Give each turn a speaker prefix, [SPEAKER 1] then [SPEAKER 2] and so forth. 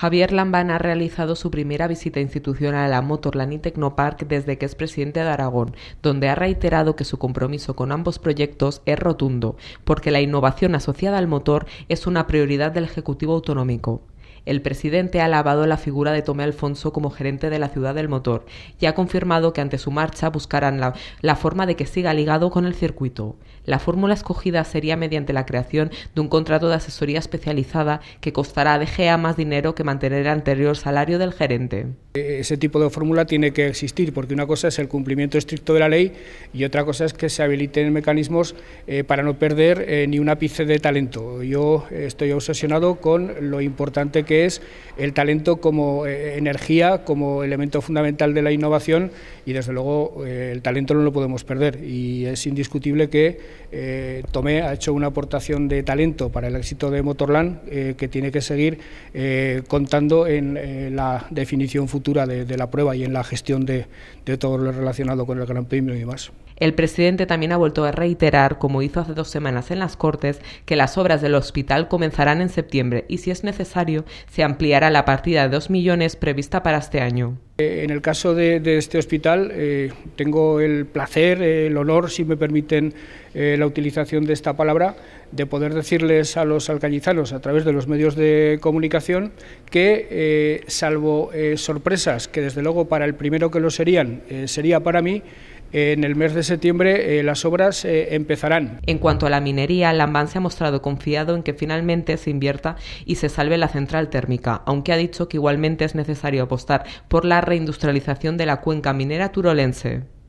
[SPEAKER 1] Javier Lambán ha realizado su primera visita institucional a Motorland y Tecnopark desde que es presidente de Aragón, donde ha reiterado que su compromiso con ambos proyectos es rotundo, porque la innovación asociada al motor es una prioridad del Ejecutivo Autonómico. El presidente ha alabado la figura de Tomé Alfonso como gerente de la ciudad del motor y ha confirmado que ante su marcha buscarán la forma de que siga ligado con el circuito. La fórmula escogida sería mediante la creación de un contrato de asesoría especializada que costará a DGA más dinero que mantener el anterior salario del gerente.
[SPEAKER 2] E, ese tipo de fórmula tiene que existir porque una cosa es el cumplimiento estricto de la ley y otra cosa es que se habiliten mecanismos eh, para no perder eh, ni una ápice de talento. Yo eh, estoy obsesionado con lo importante que es el talento como energía, como elemento fundamental de la innovación y desde luego el talento no lo podemos perder y es indiscutible que eh, Tomé ha hecho una aportación de talento para el éxito de Motorland eh, que tiene que seguir eh, contando en la definición futura de, la prueba y en la gestión de, todo lo relacionado con el Gran Premio y demás.
[SPEAKER 1] El presidente también ha vuelto a reiterar, como hizo hace dos semanas en las Cortes, que las obras del hospital comenzarán en septiembre y, si es necesario, se ampliará la partida de dos millones prevista para este año.
[SPEAKER 2] Eh, en el caso de, este hospital, eh, tengo el placer, eh, el honor, si me permiten la utilización de esta palabra, de poder decirles a los alcañizanos, a través de los medios de comunicación, que, salvo sorpresas, que desde luego para el primero que lo serían, sería para mí, en el mes de septiembre eh, las obras eh, empezarán. En cuanto
[SPEAKER 1] a la minería, Lambán se ha mostrado confiado en que finalmente se invierta y se salve la central térmica, aunque ha dicho que igualmente es necesario apostar por la reindustrialización de la cuenca minera
[SPEAKER 2] turolense.